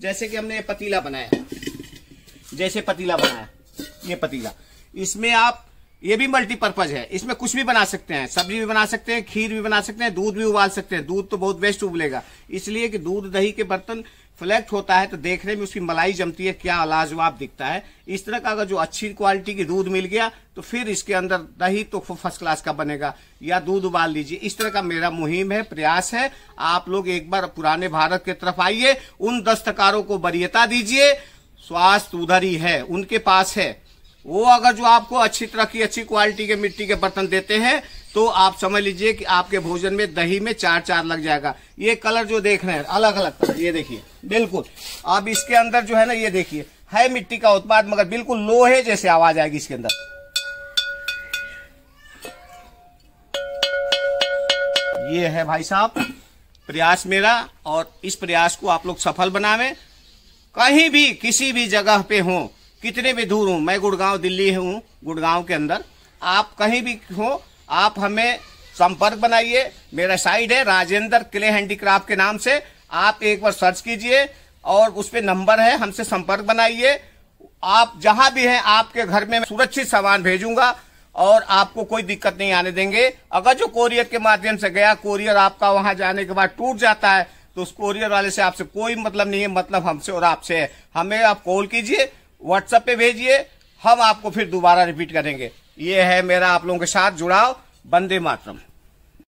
जैसे कि हमने पतीला बनाया जैसे पतीला बनाया ये पतीला इसमें आप ये भी मल्टीपर्पज है इसमें कुछ भी बना सकते हैं सब्जी भी बना सकते हैं खीर भी बना सकते हैं दूध भी उबाल सकते हैं दूध तो बहुत वेस्ट उबलेगा इसलिए कि दूध दही के बर्तन फ्लैक्ट होता है तो देखने में उसकी मलाई जमती है क्या लाजवाब दिखता है इस तरह का अगर जो अच्छी क्वालिटी की दूध मिल गया तो फिर इसके अंदर दही तो फर्स्ट क्लास का बनेगा या दूध उबाल लीजिए इस तरह का मेरा मुहिम है प्रयास है आप लोग एक बार पुराने भारत के तरफ आइए उन दस्तकारों को वरीयता दीजिए स्वास्थ्य उधर ही है उनके पास है वो अगर जो आपको अच्छी तरह की अच्छी क्वालिटी के मिट्टी के बर्तन देते हैं तो आप समझ लीजिए कि आपके भोजन में दही में चार चार लग जाएगा ये कलर जो देख रहे हैं अलग अलग कलर ये देखिए बिल्कुल अब इसके अंदर जो है ना ये देखिए है मिट्टी का उत्पाद मगर बिल्कुल लोहे जैसे आवाज आएगी इसके अंदर ये है भाई साहब प्रयास मेरा और इस प्रयास को आप लोग सफल बनावे कहीं भी किसी भी जगह पे हो कितने भी दूर हूं मैं गुड़गांव दिल्ली हूं गुड़गांव के अंदर आप कहीं भी हो आप हमें संपर्क बनाइए मेरा साइड है राजेंद्र किले हैंडीक्राफ्ट के नाम से आप एक बार सर्च कीजिए और उस पर नंबर है हमसे संपर्क बनाइए आप जहां भी हैं आपके घर में सुरक्षित सामान भेजूंगा और आपको कोई दिक्कत नहीं आने देंगे अगर जो कोरियर के माध्यम से गया कोरियर आपका वहां जाने के बाद टूट जाता है तो उस कोरियर वाले से आपसे कोई मतलब नहीं है मतलब हमसे और आपसे है हमें आप कॉल कीजिए व्हाट्सएप पे भेजिए हम आपको फिर दोबारा रिपीट करेंगे ये है मेरा आप लोगों के साथ जुड़ाव बंदे मातरम